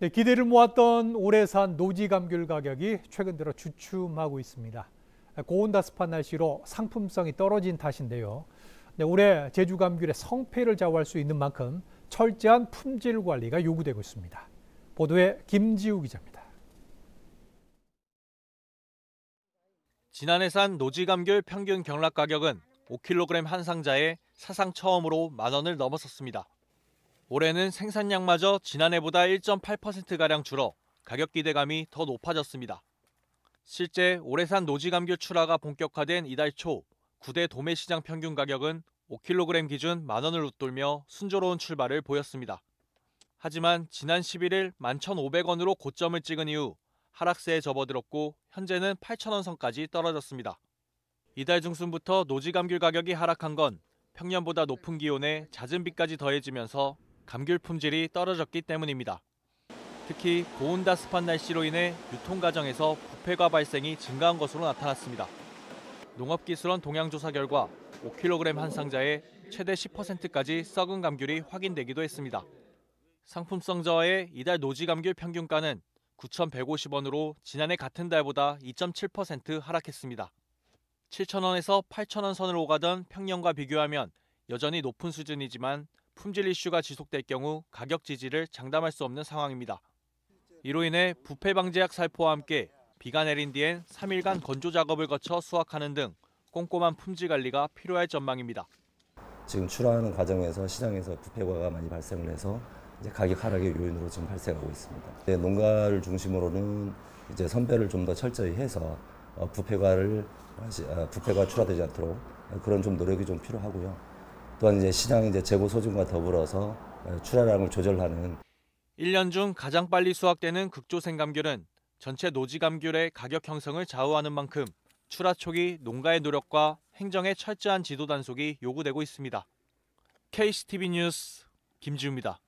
네, 기대를 모았던 올해 산 노지 감귤 가격이 최근 들어 주춤하고 있습니다. 고온다습한 날씨로 상품성이 떨어진 탓인데요. 네, 올해 제주 감귤의 성패를 좌우할 수 있는 만큼 철저한 품질 관리가 요구되고 있습니다. 보도에 김지우 기자입니다. 지난해 산 노지 감귤 평균 경락 가격은 5kg 한 상자에 사상 처음으로 만 원을 넘어섰습니다. 올해는 생산량마저 지난해보다 1.8%가량 줄어 가격 기대감이 더 높아졌습니다. 실제 올해산 노지감귤 출하가 본격화된 이달 초 9대 도매 시장 평균 가격은 5kg 기준 만 원을 웃돌며 순조로운 출발을 보였습니다. 하지만 지난 11일 11,500원으로 고점을 찍은 이후 하락세에 접어들었고 현재는 8,000원 선까지 떨어졌습니다. 이달 중순부터 노지감귤 가격이 하락한 건 평년보다 높은 기온에 잦은 비까지 더해지면서 감귤 품질이 떨어졌기 때문입니다. 특히 고온다습한 날씨로 인해 유통 과정에서 부패가 발생이 증가한 것으로 나타났습니다. 농업기술원 동향조사 결과 5kg 한 상자에 최대 10%까지 썩은 감귤이 확인되기도 했습니다. 상품성 저하의 이달 노지 감귤 평균가는 9,150원으로 지난해 같은 달보다 2.7% 하락했습니다. 7,000원에서 8,000원 선을 오가던 평년과 비교하면 여전히 높은 수준이지만 품질 이슈가 지속될 경우 가격 지지를 장담할 수 없는 상황입니다. 이로 인해 부패 방지약 살포와 함께 비가 내린 뒤엔 3일간 건조 작업을 거쳐 수확하는 등 꼼꼼한 품질 관리가 필요할 전망입니다. 지금 출하하는 과정에서 시장에서 부패과가 많이 발생을 해서 이제 가격 하락의 요인으로 지금 발생하고 있습니다. 농가를 중심으로는 이제 선별을 좀 더 철저히 해서 어, 부패과를 어, 부패가 출하되지 않도록 그런 좀 노력이 좀 필요하고요. 또한 이제 시장 이제 재고 소진과 더불어서 어, 출하량을 조절하는 1년 중 가장 빨리 수확되는 극조생 감귤은 전체 노지 감귤의 가격 형성을 좌우하는 만큼 출하 초기 농가의 노력과 행정의 철저한 지도 단속이 요구되고 있습니다. KCTV 뉴스 김지우입니다.